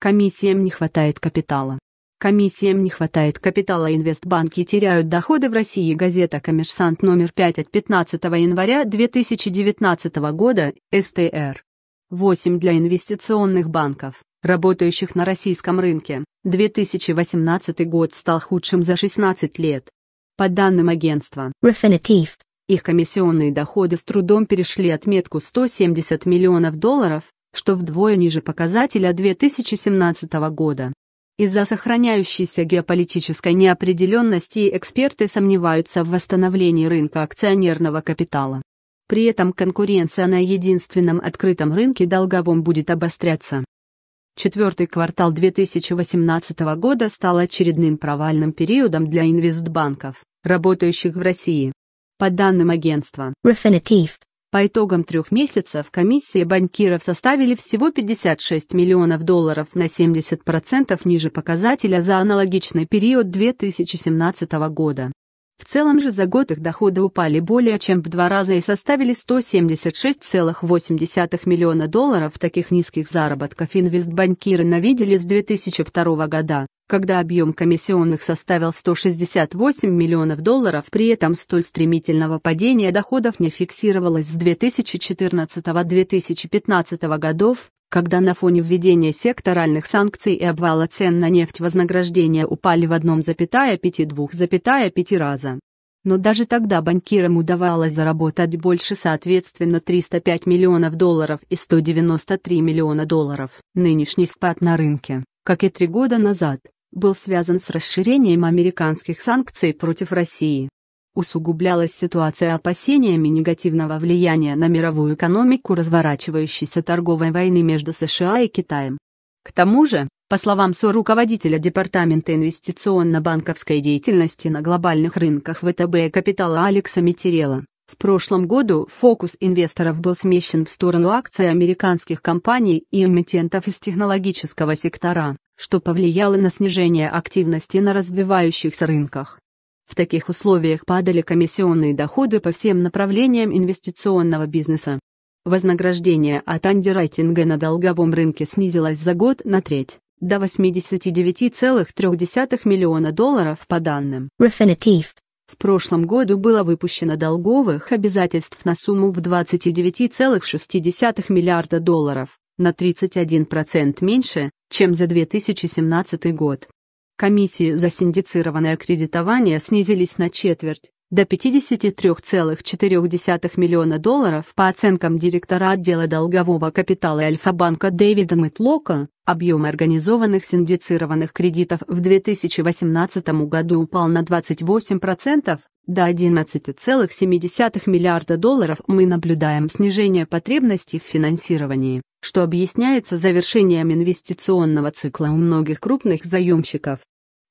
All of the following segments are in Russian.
Комиссиям не хватает капитала. Комиссиям не хватает капитала инвестбанки теряют доходы в России. Газета «Коммерсант» номер 5 от 15 января 2019 года, СТР. 8 для инвестиционных банков, работающих на российском рынке. 2018 год стал худшим за 16 лет. По данным агентства Refinitiv, их комиссионные доходы с трудом перешли отметку 170 миллионов долларов, что вдвое ниже показателя 2017 года. Из-за сохраняющейся геополитической неопределенности эксперты сомневаются в восстановлении рынка акционерного капитала. При этом конкуренция на единственном открытом рынке долговом будет обостряться. Четвертый квартал 2018 года стал очередным провальным периодом для инвестбанков, работающих в России. По данным агентства Refinitiv, по итогам трех месяцев комиссии банкиров составили всего 56 миллионов долларов на 70% ниже показателя за аналогичный период 2017 года. В целом же за год их доходы упали более чем в два раза и составили 176,8 миллиона долларов. Таких низких заработков инвестбанкиры навидели с 2002 года, когда объем комиссионных составил 168 миллионов долларов. При этом столь стремительного падения доходов не фиксировалось с 2014-2015 годов когда на фоне введения секторальных санкций и обвала цен на нефть вознаграждения упали в 1,5-2,5 раза. Но даже тогда банкирам удавалось заработать больше соответственно 305 миллионов долларов и 193 миллиона долларов. Нынешний спад на рынке, как и три года назад, был связан с расширением американских санкций против России усугублялась ситуация опасениями негативного влияния на мировую экономику разворачивающейся торговой войны между США и Китаем. К тому же, по словам со-руководителя Департамента инвестиционно-банковской деятельности на глобальных рынках ВТБ капитала Алекса Митерела, в прошлом году фокус инвесторов был смещен в сторону акций американских компаний и эмитентов из технологического сектора, что повлияло на снижение активности на развивающихся рынках. В таких условиях падали комиссионные доходы по всем направлениям инвестиционного бизнеса. Вознаграждение от андеррайтинга на долговом рынке снизилось за год на треть, до 89,3 миллиона долларов по данным. Refinitiv. В прошлом году было выпущено долговых обязательств на сумму в 29,6 миллиарда долларов, на 31% меньше, чем за 2017 год. Комиссии за синдицированное кредитование снизились на четверть, до 53,4 миллиона долларов по оценкам директора отдела долгового капитала Альфа-банка Дэвида Мэтлока, объем организованных синдицированных кредитов в 2018 году упал на 28%, до 11,7 миллиарда долларов мы наблюдаем снижение потребностей в финансировании, что объясняется завершением инвестиционного цикла у многих крупных заемщиков.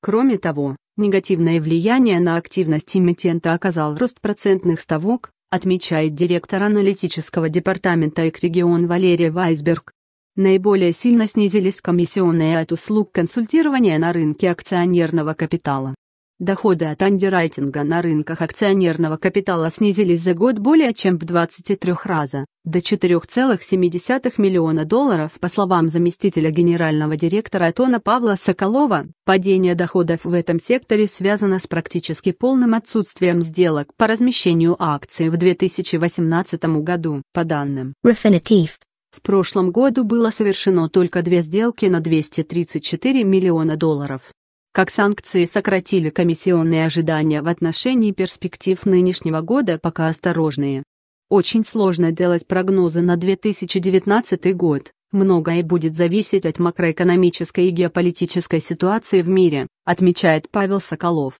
Кроме того, негативное влияние на активность эмитента оказал рост процентных ставок, отмечает директор аналитического департамента эк Валерия Валерий Вайсберг. Наиболее сильно снизились комиссионные от услуг консультирования на рынке акционерного капитала. Доходы от андеррайтинга на рынках акционерного капитала снизились за год более чем в 23 раза, до 4,7 миллиона долларов, по словам заместителя генерального директора Тона Павла Соколова. Падение доходов в этом секторе связано с практически полным отсутствием сделок по размещению акций в 2018 году, по данным Refinitiv. В прошлом году было совершено только две сделки на 234 миллиона долларов как санкции сократили комиссионные ожидания в отношении перспектив нынешнего года пока осторожные. Очень сложно делать прогнозы на 2019 год, многое будет зависеть от макроэкономической и геополитической ситуации в мире, отмечает Павел Соколов.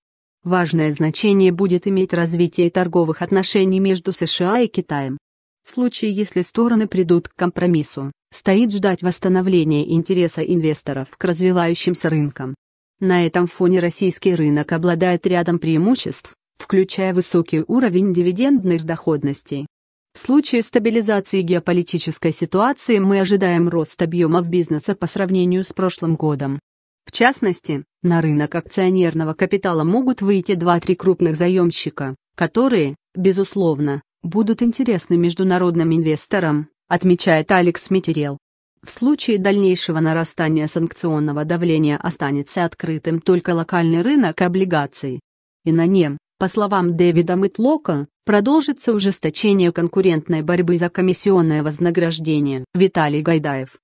Важное значение будет иметь развитие торговых отношений между США и Китаем. В случае, если стороны придут к компромиссу, стоит ждать восстановления интереса инвесторов к развивающимся рынкам. На этом фоне российский рынок обладает рядом преимуществ, включая высокий уровень дивидендных доходностей. В случае стабилизации геополитической ситуации мы ожидаем рост объемов бизнеса по сравнению с прошлым годом. В частности, на рынок акционерного капитала могут выйти 2-3 крупных заемщика, которые, безусловно, будут интересны международным инвесторам, отмечает Алекс Метерел. В случае дальнейшего нарастания санкционного давления останется открытым только локальный рынок облигаций. И на нем, по словам Дэвида Мытлока, продолжится ужесточение конкурентной борьбы за комиссионное вознаграждение. Виталий Гайдаев